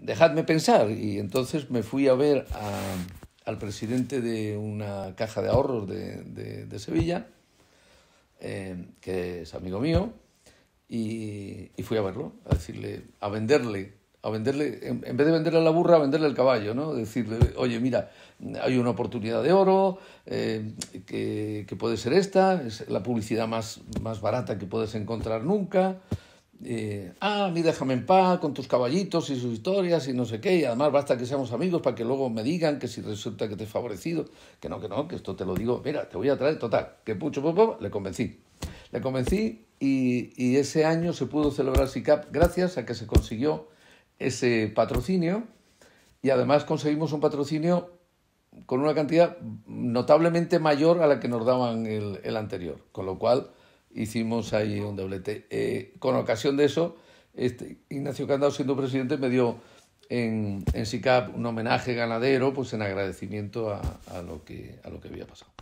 dejadme pensar. Y entonces me fui a ver al presidente de una caja de ahorros de, de, Sevilla, eh, que es amigo mío, y, fui a verlo, a decirle, a venderle. A venderle, en, vez de venderle la burra, a venderle el caballo, ¿no? Decirle, oye, mira, hay una oportunidad de oro, eh, que, que, puede ser esta, es la publicidad más, más barata que puedes encontrar nunca, eh, ah, a mí déjame en paz con tus caballitos y sus historias y no sé qué, y además basta que seamos amigos para que luego me digan que si resulta que te he favorecido, que no, que no, que esto te lo digo, mira, te voy a traer, total, que pucho, pum, le convencí. Le convencí y, ese año se pudo celebrar SICAP gracias a que se consiguió ese patrocinio y además conseguimos un patrocinio con una cantidad notablemente mayor a la que nos daban el anterior, con lo cual hicimos ahí un doblete. Eh, con ocasión de eso, este, Ignacio Candado, siendo presidente, me dio en, en SICAP un homenaje ganadero, pues en agradecimiento a, lo que, a lo que había pasado.